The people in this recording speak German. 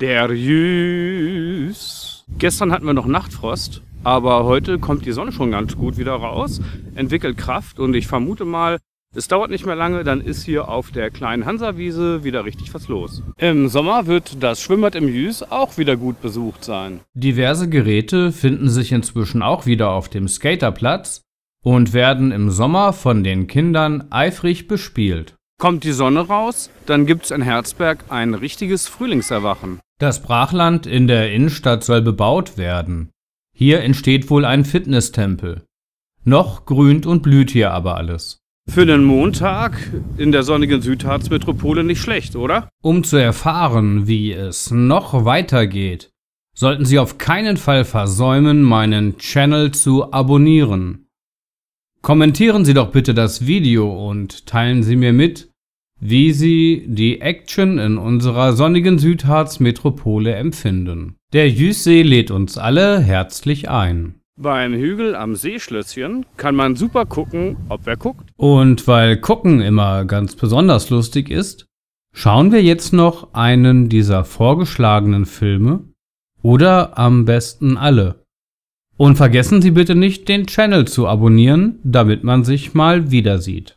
Der Jüss. Gestern hatten wir noch Nachtfrost, aber heute kommt die Sonne schon ganz gut wieder raus, entwickelt Kraft und ich vermute mal, es dauert nicht mehr lange, dann ist hier auf der kleinen Hansawiese wieder richtig was los. Im Sommer wird das Schwimmbad im Jüß auch wieder gut besucht sein. Diverse Geräte finden sich inzwischen auch wieder auf dem Skaterplatz und werden im Sommer von den Kindern eifrig bespielt. Kommt die Sonne raus, dann gibt's in Herzberg ein richtiges Frühlingserwachen. Das Brachland in der Innenstadt soll bebaut werden. Hier entsteht wohl ein Fitnesstempel. Noch grünt und blüht hier aber alles. Für den Montag in der sonnigen Südharzmetropole nicht schlecht, oder? Um zu erfahren, wie es noch weitergeht, sollten Sie auf keinen Fall versäumen, meinen Channel zu abonnieren. Kommentieren Sie doch bitte das Video und teilen Sie mir mit, wie Sie die Action in unserer sonnigen Südharz-Metropole empfinden. Der Jüssee lädt uns alle herzlich ein. Beim Hügel am Seeschlösschen kann man super gucken, ob wer guckt. Und weil gucken immer ganz besonders lustig ist, schauen wir jetzt noch einen dieser vorgeschlagenen Filme oder am besten alle. Und vergessen Sie bitte nicht, den Channel zu abonnieren, damit man sich mal wieder sieht.